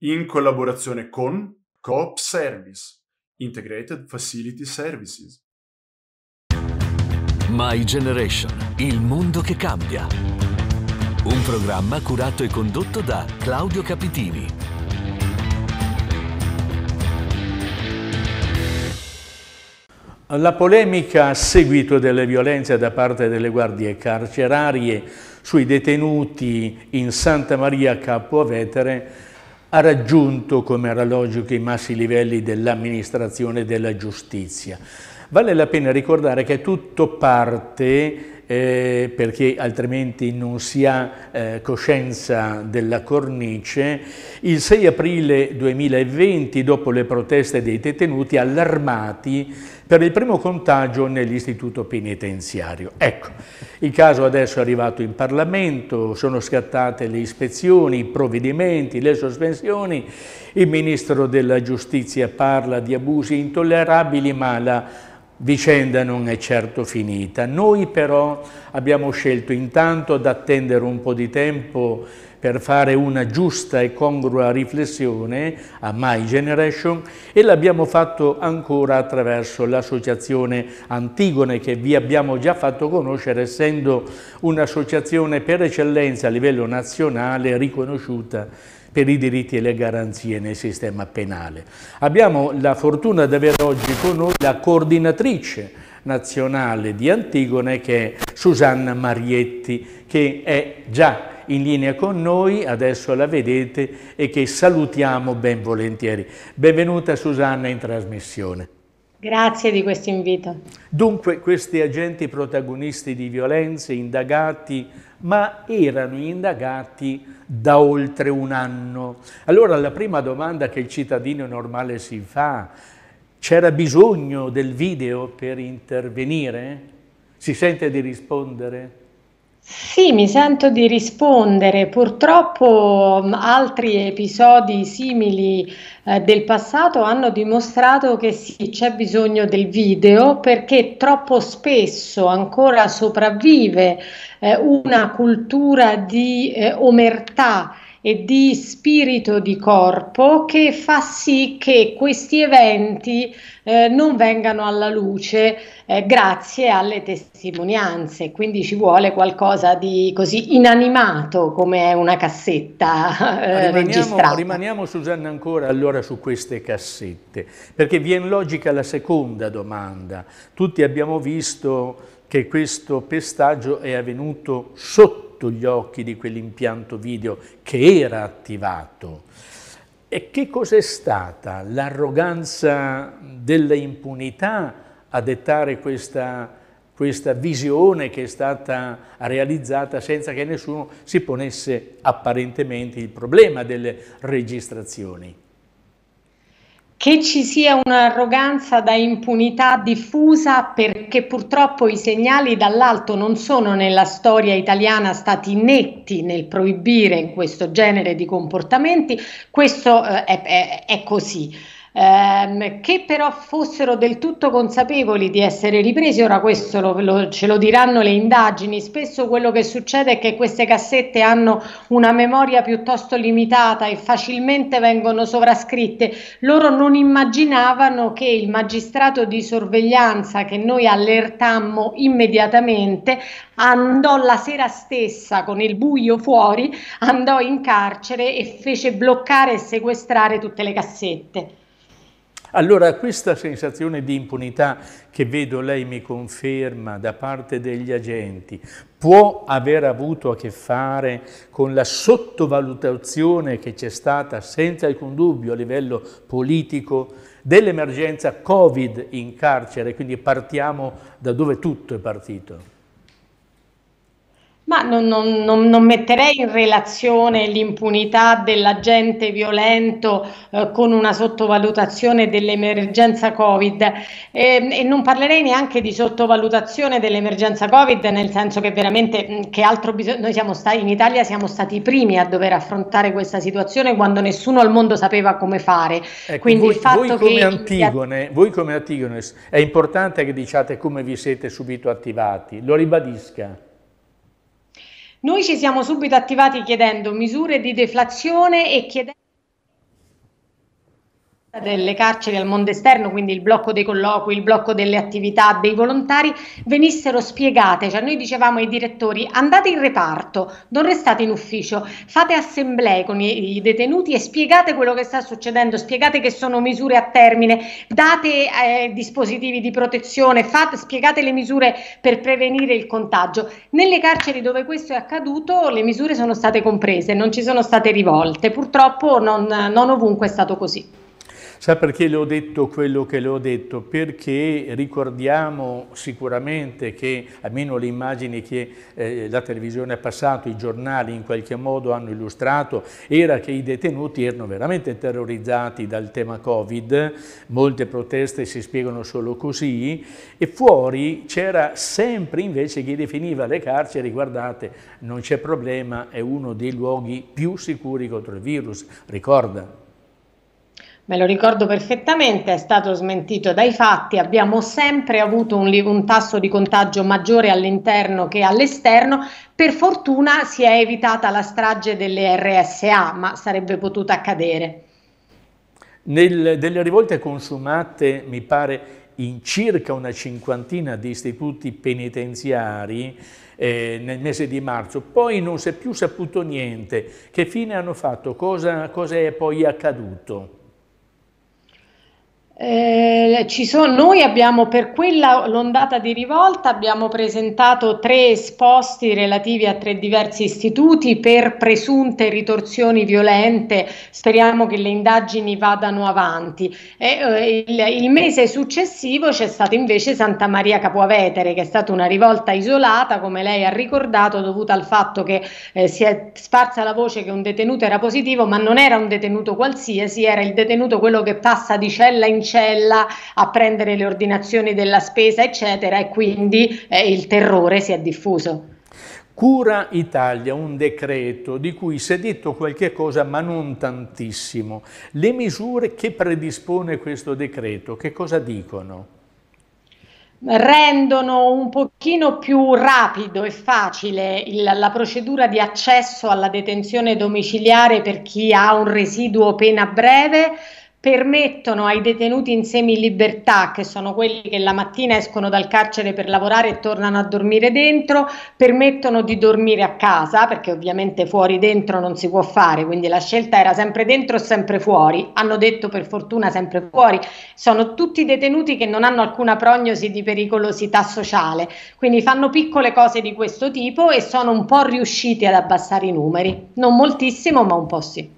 in collaborazione con Coop Service, Integrated Facility Services. My Generation, il mondo che cambia. Un programma curato e condotto da Claudio Capitini. La polemica a seguito delle violenze da parte delle guardie carcerarie sui detenuti in Santa Maria Capo Vetere ha raggiunto, come era logico, i massi livelli dell'amministrazione e della giustizia. Vale la pena ricordare che tutto parte eh, perché altrimenti non si ha eh, coscienza della cornice, il 6 aprile 2020, dopo le proteste dei detenuti allarmati per il primo contagio nell'istituto penitenziario. Ecco, il caso adesso è arrivato in Parlamento, sono scattate le ispezioni, i provvedimenti, le sospensioni, il Ministro della Giustizia parla di abusi intollerabili, ma la vicenda non è certo finita. Noi però abbiamo scelto intanto di attendere un po' di tempo per fare una giusta e congrua riflessione a My Generation e l'abbiamo fatto ancora attraverso l'associazione Antigone che vi abbiamo già fatto conoscere essendo un'associazione per eccellenza a livello nazionale riconosciuta per i diritti e le garanzie nel sistema penale. Abbiamo la fortuna di avere oggi con noi la coordinatrice nazionale di Antigone che è Susanna Marietti che è già in linea con noi, adesso la vedete e che salutiamo ben volentieri. Benvenuta Susanna in trasmissione. Grazie di questo invito. Dunque questi agenti protagonisti di violenze, indagati, ma erano indagati da oltre un anno. Allora la prima domanda che il cittadino normale si fa, c'era bisogno del video per intervenire? Si sente di rispondere? Sì, mi sento di rispondere. Purtroppo mm, altri episodi simili eh, del passato hanno dimostrato che sì, c'è bisogno del video perché troppo spesso ancora sopravvive eh, una cultura di eh, omertà e di spirito di corpo che fa sì che questi eventi eh, non vengano alla luce eh, grazie alle testimonianze, quindi ci vuole qualcosa di così inanimato come una cassetta eh, rimaniamo, registrata. Rimaniamo Susanna ancora allora su queste cassette, perché viene logica la seconda domanda. Tutti abbiamo visto che questo pestaggio è avvenuto sotto sotto gli occhi di quell'impianto video che era attivato. E che cos'è stata l'arroganza dell'impunità a dettare questa, questa visione che è stata realizzata senza che nessuno si ponesse apparentemente il problema delle registrazioni? Che ci sia un'arroganza da impunità diffusa perché purtroppo i segnali dall'alto non sono nella storia italiana stati netti nel proibire questo genere di comportamenti, questo eh, è, è, così ehm, che però fossero del tutto consapevoli di essere ripresi, ora questo lo, lo, ce lo diranno le indagini, spesso quello che succede è che queste cassette hanno una memoria piuttosto limitata e facilmente vengono sovrascritte, loro non immaginavano che il magistrato di sorveglianza che noi allertammo immediatamente andò la sera stessa con il buio fuori, andò in carcere e fece bloccare e sequestrare tutte le cassette. Allora questa sensazione di impunità che vedo lei mi conferma da parte degli agenti può aver avuto a che fare con la sottovalutazione che c'è stata senza alcun dubbio a livello politico dell'emergenza Covid in carcere, quindi partiamo da dove tutto è partito. Ma non, non, non, non, metterei in relazione l'impunità dell'agente violento eh, con una sottovalutazione dell'emergenza Covid e, ehm, e, non parlerei neanche di sottovalutazione dell'emergenza Covid nel senso che veramente mm, che altro bisogno, noi siamo stati in Italia siamo stati i primi a dover affrontare questa situazione quando nessuno al mondo sapeva come fare. Ecco, Quindi voi, il fatto voi come che Antigone, voi come Antigone è importante che diciate come vi siete subito attivati, lo ribadisca. Noi ci siamo subito attivati chiedendo misure di deflazione e chiedendo delle carceri al mondo esterno, quindi il blocco dei colloqui, il blocco delle attività dei volontari, venissero spiegate. Cioè noi dicevamo ai direttori andate in reparto, non restate in ufficio, fate assemblee con i, i detenuti e spiegate quello che sta succedendo, spiegate che sono misure a termine, date eh, dispositivi di protezione, fate, spiegate le misure per prevenire il contagio. Nelle carceri dove questo è accaduto le misure sono state comprese, non ci sono state rivolte. Purtroppo non, non ovunque è stato così. Sa perché le ho detto quello che le ho detto? Perché ricordiamo sicuramente che, almeno le immagini che eh, la televisione ha passato, i giornali in qualche modo hanno illustrato, era che i detenuti erano veramente terrorizzati dal tema Covid, molte proteste si spiegano solo così, e fuori c'era sempre invece chi definiva le carceri, guardate, non c'è problema, è uno dei luoghi più sicuri contro il virus, ricorda. Me lo ricordo perfettamente, è stato smentito dai fatti, abbiamo sempre avuto un, un, tasso di contagio maggiore all'interno che all'esterno, per fortuna si è evitata la strage delle RSA, ma sarebbe potuta accadere. Nel, delle rivolte consumate, mi pare, in circa una cinquantina di istituti penitenziari, eh, nel mese di marzo, poi non si è più saputo niente, che fine hanno fatto, cosa, cosa è poi accaduto? Eh, sono, noi abbiamo per quella l'ondata di rivolta abbiamo presentato tre esposti relativi a tre diversi istituti per presunte ritorsioni violente. Speriamo che le indagini vadano avanti. E, eh, il, il, mese successivo c'è stata invece Santa Maria Capuavetere, che è stata una rivolta isolata, come lei ha ricordato, dovuta al fatto che eh, si è sparsa la voce che un detenuto era positivo, ma non era un detenuto qualsiasi, era il detenuto quello che passa di cella in cella a prendere le ordinazioni della spesa, eccetera, e quindi eh, il terrore si è diffuso. Cura Italia, un decreto di cui si è detto qualche cosa ma non tantissimo. Le misure che predispone questo decreto, che cosa dicono? rendono un pochino più rapido e facile il, la procedura di accesso alla detenzione domiciliare per chi ha un residuo pena breve, permettono ai detenuti in semilibertà, che sono quelli che la mattina escono dal carcere per lavorare e tornano a dormire dentro, permettono di dormire a casa, perché ovviamente fuori dentro non si può fare, quindi la scelta era sempre dentro o sempre fuori, hanno detto per fortuna sempre fuori, sono tutti detenuti che non hanno alcuna prognosi di pericolosità sociale, quindi fanno piccole cose di questo tipo e sono un po' riusciti ad abbassare i numeri, non moltissimo ma un po' sì.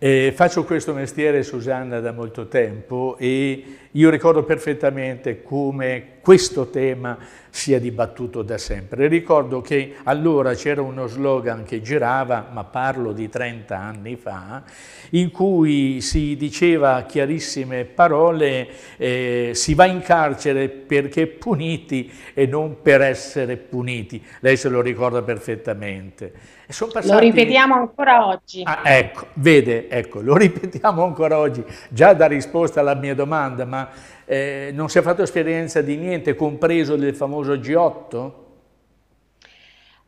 Eh, faccio questo mestiere, Susanna, da molto tempo e io ricordo perfettamente come questo tema sia dibattuto da sempre. Ricordo che allora c'era uno slogan che girava, ma parlo di 30 anni fa, in cui si diceva chiarissime parole, eh, si va in carcere perché puniti e non per essere puniti. Lei se lo ricorda perfettamente. E sono Passati... Lo ripetiamo ancora oggi. Ah, ecco, vede, ecco, lo ripetiamo ancora oggi, già da risposta alla mia domanda, ma eh, non si è fatto esperienza di niente, compreso del famoso G8?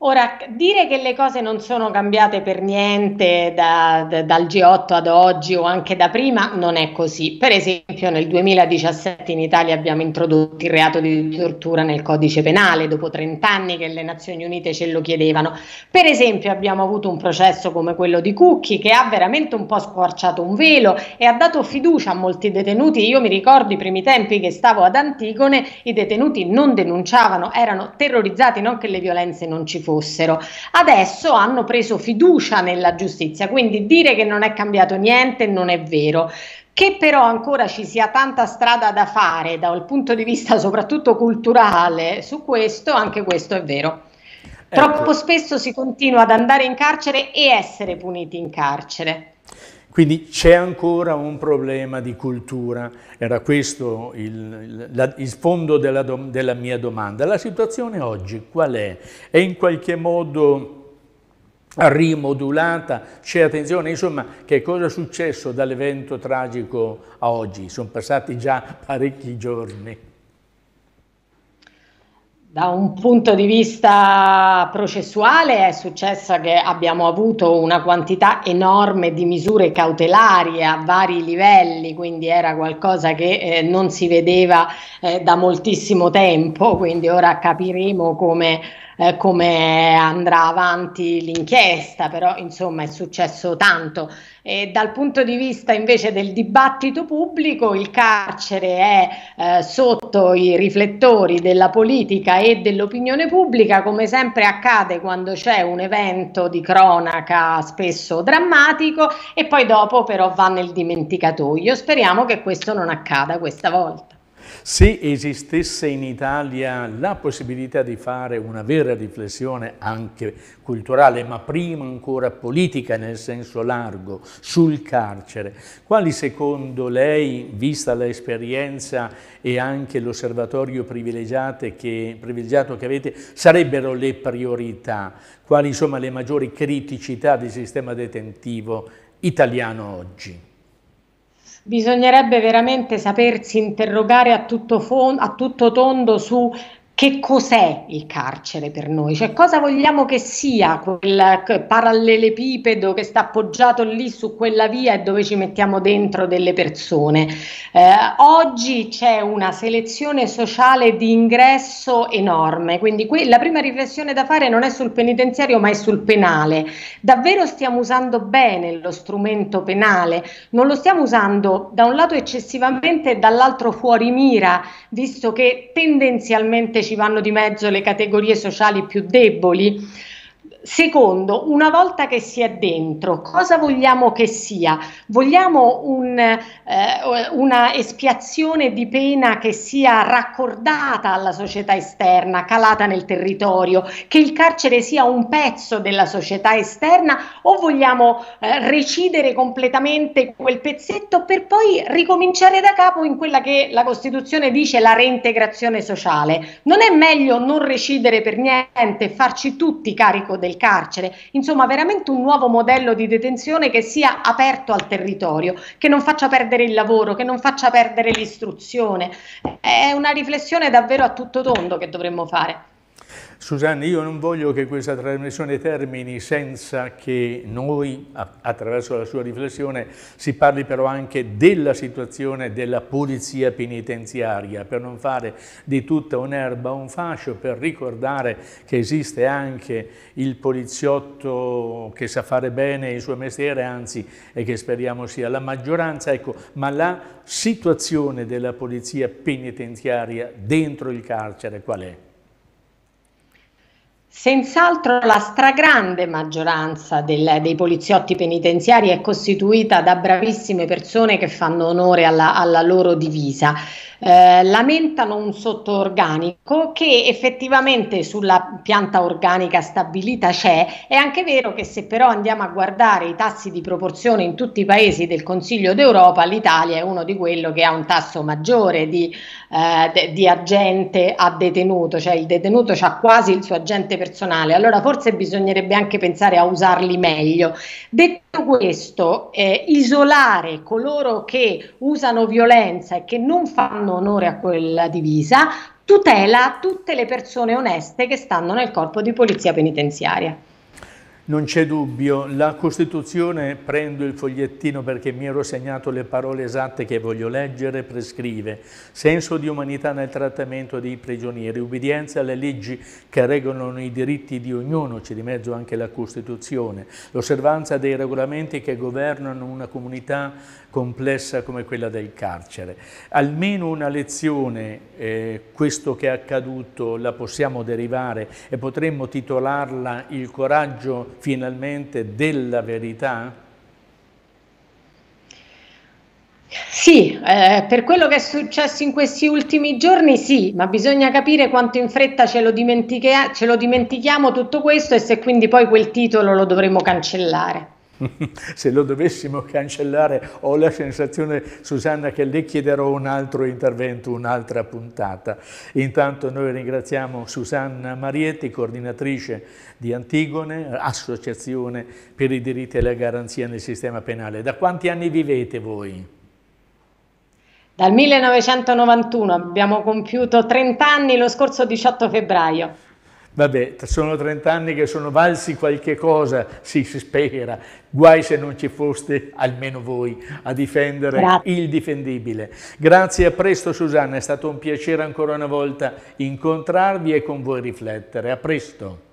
Ora, dire che le cose non sono cambiate per niente da, da, dal G8 ad oggi o anche da prima non è così. Per esempio, nel 2017 in Italia abbiamo introdotto il reato di tortura nel codice penale, dopo 30 anni che le Nazioni Unite ce lo chiedevano. Per esempio, abbiamo avuto un processo come quello di Cucchi che ha veramente un po' squarciato un velo e ha dato fiducia a molti detenuti. Io mi ricordo i primi tempi che stavo ad Antigone, i detenuti non denunciavano, erano terrorizzati, non che le violenze non ci fossero fossero. Adesso hanno preso fiducia nella giustizia, quindi dire che non è cambiato niente non è vero che però ancora ci sia tanta strada da fare dal punto di vista soprattutto culturale su questo, anche questo è vero. Ecco. Troppo spesso si continua ad andare in carcere e essere puniti in carcere. Quindi c'è ancora un problema di cultura, era questo il, la, il fondo della, do, della mia domanda. La situazione oggi qual è? È in qualche modo rimodulata, c'è attenzione, insomma che cosa è successo dall'evento tragico a oggi? Sono passati già parecchi giorni. Da un punto di vista processuale è successa che abbiamo avuto una quantità enorme di misure cautelari a vari livelli, quindi era qualcosa che eh, non si vedeva eh, da moltissimo tempo, quindi ora capiremo come eh, come andrà avanti l'inchiesta, però insomma è successo tanto. E dal punto di vista invece del dibattito pubblico, il carcere è eh, sotto i riflettori della politica e dell'opinione pubblica, come sempre accade quando c'è un evento di cronaca spesso drammatico e poi dopo però va nel dimenticatoio. Speriamo che questo non accada questa volta. Se esistesse in Italia la possibilità di fare una vera riflessione anche culturale, ma prima ancora politica nel senso largo, sul carcere, quali secondo lei, vista l'esperienza e anche l'osservatorio privilegiato che avete, sarebbero le priorità? Quali insomma le maggiori criticità del sistema detentivo italiano oggi? bisognerebbe veramente sapersi interrogare a tutto, fon- a tutto tondo su che cos'è il carcere per noi, cioè cosa vogliamo che sia quel parallelepipedo che sta appoggiato lì su quella via e dove ci mettiamo dentro delle persone. Eh, oggi c'è una selezione sociale di ingresso enorme, quindi que- la prima riflessione da fare non è sul penitenziario ma è sul penale. Davvero stiamo usando bene lo strumento penale? Non lo stiamo usando da un lato eccessivamente e dall'altro fuori mira, visto che tendenzialmente ci ci vanno di mezzo le categorie sociali più deboli Secondo, una volta che si è dentro, cosa vogliamo che sia? Vogliamo un, eh, una espiazione di pena che sia raccordata alla società esterna, calata nel territorio, che il carcere sia un pezzo della società esterna o vogliamo eh, recidere completamente quel pezzetto per poi ricominciare da capo in quella che la Costituzione dice la reintegrazione sociale? Non è meglio non recidere per niente, farci tutti carico del carcere, insomma veramente un nuovo modello di detenzione che sia aperto al territorio, che non faccia perdere il lavoro, che non faccia perdere l'istruzione. È una riflessione davvero a tutto tondo che dovremmo fare. Susanna, io non voglio che questa trasmissione termini senza che noi, attraverso la sua riflessione, si parli però anche della situazione della polizia penitenziaria, per non fare di tutta un'erba un fascio, per ricordare che esiste anche il poliziotto che sa fare bene il suo mestiere, anzi, e che speriamo sia la maggioranza, ecco, ma la situazione della polizia penitenziaria dentro il carcere qual è? Senz'altro la stragrande maggioranza del, dei poliziotti penitenziari è costituita da bravissime persone che fanno onore alla, alla loro divisa. Eh, lamentano un sottoorganico che effettivamente sulla pianta organica stabilita c'è. È anche vero che se però andiamo a guardare i tassi di proporzione in tutti i paesi del Consiglio d'Europa, l'Italia è uno di quelli che ha un tasso maggiore di, eh, di agente a detenuto, cioè il detenuto ha quasi il suo agente personale, allora forse bisognerebbe anche pensare a usarli meglio. Detto questo, eh, isolare coloro che usano violenza e che non fanno onore a quella divisa tutela tutte le persone oneste che stanno nel corpo di polizia penitenziaria. Non c'è dubbio, la Costituzione, prendo il fogliettino perché mi ero segnato le parole esatte che voglio leggere, prescrive senso di umanità nel trattamento dei prigionieri, ubbidienza alle leggi che regolano i diritti di ognuno, c'è di mezzo anche la Costituzione, l'osservanza dei regolamenti che governano una comunità complessa come quella del carcere. Almeno una lezione, eh, questo che è accaduto, la possiamo derivare e potremmo titolarla Il coraggio finalmente della verità? Sì, eh, per quello che è successo in questi ultimi giorni sì, ma bisogna capire quanto in fretta ce lo, ce lo dimentichiamo tutto questo e se quindi poi quel titolo lo dovremmo cancellare. Se lo dovessimo cancellare ho la sensazione, Susanna, che le chiederò un altro intervento, un'altra puntata. Intanto noi ringraziamo Susanna Marietti, coordinatrice di Antigone, Associazione per i diritti e la garanzia nel sistema penale. Da quanti anni vivete voi? Dal 1991 abbiamo compiuto 30 anni lo scorso 18 febbraio. Vabbè, sono 30 anni che sono valsi qualche cosa, sì, si spera, guai se non ci foste almeno voi a difendere Grazie. il difendibile. Grazie, a presto Susanna, è stato un piacere ancora una volta incontrarvi e con voi riflettere. A presto.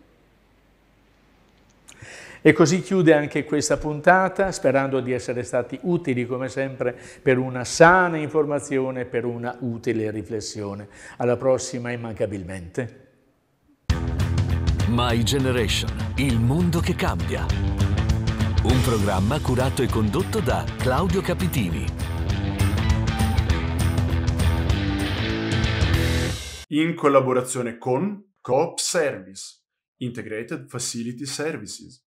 E così chiude anche questa puntata, sperando di essere stati utili come sempre per una sana informazione, per una utile riflessione. Alla prossima immancabilmente. My Generation, il mondo che cambia. Un programma curato e condotto da Claudio Capitini. In collaborazione con Coop Service, Integrated Facility Services